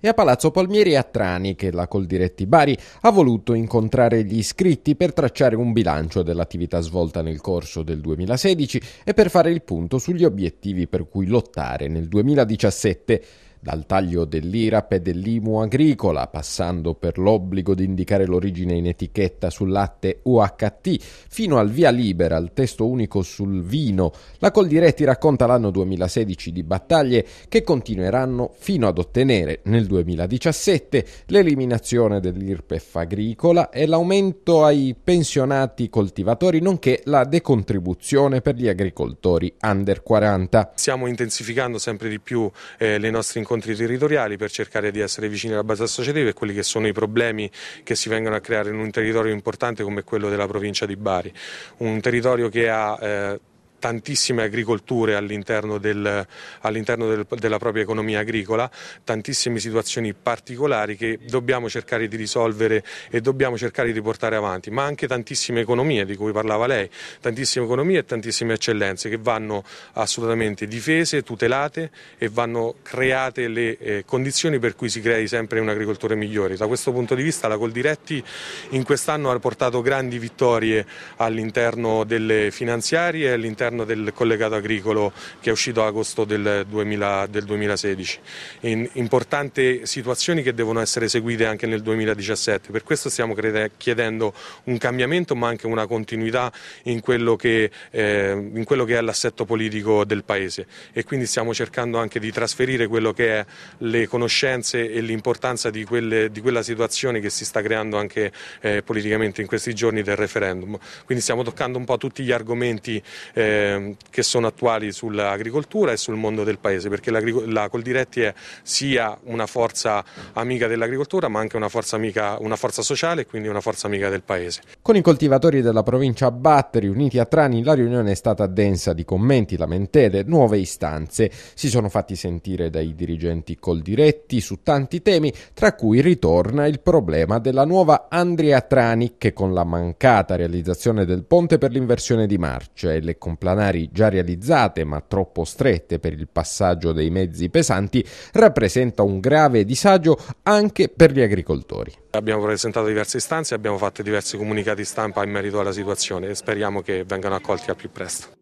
e a Palazzo Palmieri a Trani che la Coldiretti Bari ha voluto incontrare gli iscritti per tracciare un bilancio dell'attività svolta nel corso del 2016 e per fare il punto sugli obiettivi per cui lottare nel 2017 dal taglio dell'IRAP e dell'IMU agricola, passando per l'obbligo di indicare l'origine in etichetta sul latte UHT, fino al via libera, al testo unico sul vino. La Coldiretti racconta l'anno 2016 di battaglie che continueranno fino ad ottenere nel 2017 l'eliminazione dell'IRPEF agricola e l'aumento ai pensionati coltivatori, nonché la decontribuzione per gli agricoltori under 40. Stiamo intensificando sempre di più eh, le nostre incontri incontri territoriali per cercare di essere vicini alla base associativa e quelli che sono i problemi che si vengono a creare in un territorio importante come quello della provincia di Bari. Un territorio che ha eh, tantissime agricolture all'interno, del, all'interno del, della propria economia agricola, tantissime situazioni particolari che dobbiamo cercare di risolvere e dobbiamo cercare di portare avanti, ma anche tantissime economie di cui parlava lei, tantissime economie e tantissime eccellenze che vanno assolutamente difese, tutelate e vanno create le eh, condizioni per cui si crei sempre un'agricoltura migliore. Da questo punto di vista la Coldiretti in quest'anno ha portato grandi vittorie all'interno delle finanziarie e all'interno all'interno del collegato agricolo che è uscito ad agosto del, 2000, del 2016. In, importanti situazioni che devono essere seguite anche nel 2017, per questo stiamo crede, chiedendo un cambiamento ma anche una continuità in quello che, eh, in quello che è l'assetto politico del Paese e quindi stiamo cercando anche di trasferire quello che è le conoscenze e l'importanza di, quelle, di quella situazione che si sta creando anche eh, politicamente in questi giorni del referendum. Quindi stiamo toccando un po' tutti gli argomenti eh, Ehm, che sono attuali sull'agricoltura e sul mondo del paese, perché la Coldiretti è sia una forza amica dell'agricoltura ma anche una forza, amica, una forza sociale e quindi una forza amica del paese. Con i coltivatori della provincia Batteri uniti a Trani la riunione è stata densa di commenti, lamentele, nuove istanze. Si sono fatti sentire dai dirigenti Coldiretti su tanti temi, tra cui ritorna il problema della nuova Andrea Trani che con la mancata realizzazione del ponte per l'inversione di marcia e le complesse lanari già realizzate ma troppo strette per il passaggio dei mezzi pesanti rappresenta un grave disagio anche per gli agricoltori. Abbiamo presentato diverse istanze abbiamo fatto diversi comunicati stampa in merito alla situazione e speriamo che vengano accolti al più presto.